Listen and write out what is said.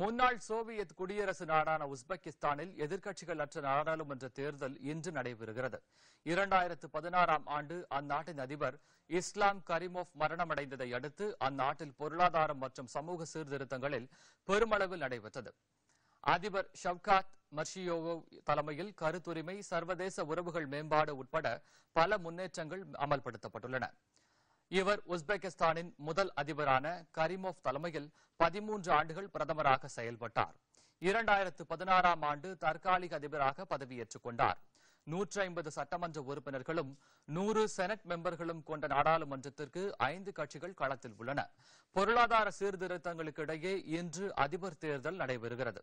முன்னாள் சோவியத் குடியரசு நாடான உஸ்பெகிஸ்தானில் எதிர்க்கட்சிகள் அற்ற நாடாளுமன்ற தேர்தல் இன்று நடைபெறுகிறது இரண்டாயிரத்து பதினாறாம் ஆண்டு அந்நாட்டின் அதிபர் இஸ்லாம் கரிமோஃப் மரணமடைந்ததை அடுத்து அந்நாட்டில் பொருளாதாரம் மற்றும் சமூக சீர்திருத்தங்களில் பெருமளவில் நடைபெற்றது அதிபர் ஷவ்காத் மர்ஷியோவோ தலைமையில் கருத்துரிமை சர்வதேச உறவுகள் மேம்பாடு உட்பட பல முன்னேற்றங்கள் அமல்படுத்தப்பட்டுள்ளன இவர் உஸ்பெகிஸ்தானின் முதல் அதிபரான கரிமோவ் தலைமையில் பதிமூன்று ஆண்டுகள் பிரதமராக செயல்பட்டார் இரண்டாயிரத்து பதினாறாம் ஆண்டு தற்காலிக அதிபராக பதவியேற்றுக் கொண்டார் நூற்றி ஐம்பது சட்டமன்ற உறுப்பினர்களும் நூறு செனட் மெம்பர்களும் கொண்ட நாடாளுமன்றத்திற்கு ஐந்து கட்சிகள் களத்தில் உள்ளன பொருளாதார சீர்திருத்தங்களுக்கு இடையே இன்று அதிபர் தேர்தல் நடைபெறுகிறது